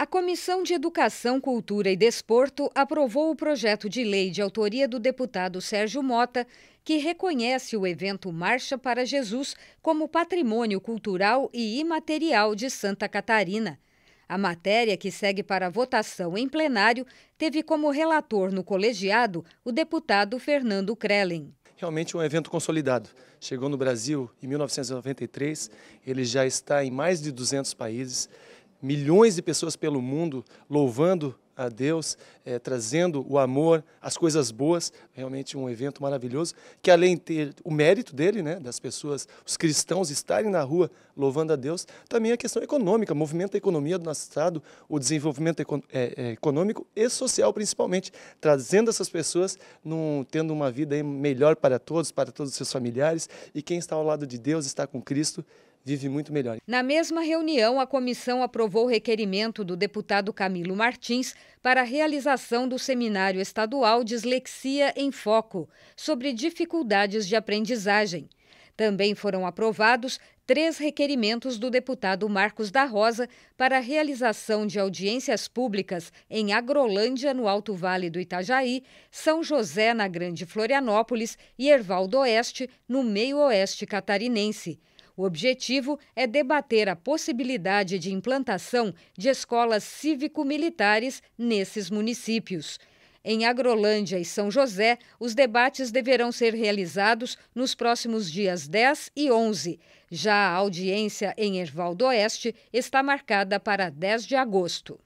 A Comissão de Educação, Cultura e Desporto aprovou o projeto de lei de autoria do deputado Sérgio Mota, que reconhece o evento Marcha para Jesus como patrimônio cultural e imaterial de Santa Catarina. A matéria, que segue para votação em plenário, teve como relator no colegiado o deputado Fernando Krellen realmente um evento consolidado. Chegou no Brasil em 1993, ele já está em mais de 200 países, milhões de pessoas pelo mundo louvando a Deus, é, trazendo o amor, as coisas boas, realmente um evento maravilhoso, que além de ter o mérito dele, né, das pessoas, os cristãos estarem na rua louvando a Deus, também a questão econômica, o movimento da economia do nosso Estado, o desenvolvimento econ é, é, econômico e social principalmente, trazendo essas pessoas, num, tendo uma vida melhor para todos, para todos os seus familiares, e quem está ao lado de Deus, está com Cristo, vive muito melhor. Na mesma reunião, a comissão aprovou o requerimento do deputado Camilo Martins para a realização do seminário estadual Dislexia em Foco, sobre dificuldades de aprendizagem. Também foram aprovados três requerimentos do deputado Marcos da Rosa para a realização de audiências públicas em Agrolândia, no Alto Vale do Itajaí, São José, na Grande Florianópolis e Ervaldo Oeste, no Meio Oeste Catarinense. O objetivo é debater a possibilidade de implantação de escolas cívico-militares nesses municípios. Em Agrolândia e São José, os debates deverão ser realizados nos próximos dias 10 e 11. Já a audiência em Ervaldo Oeste está marcada para 10 de agosto.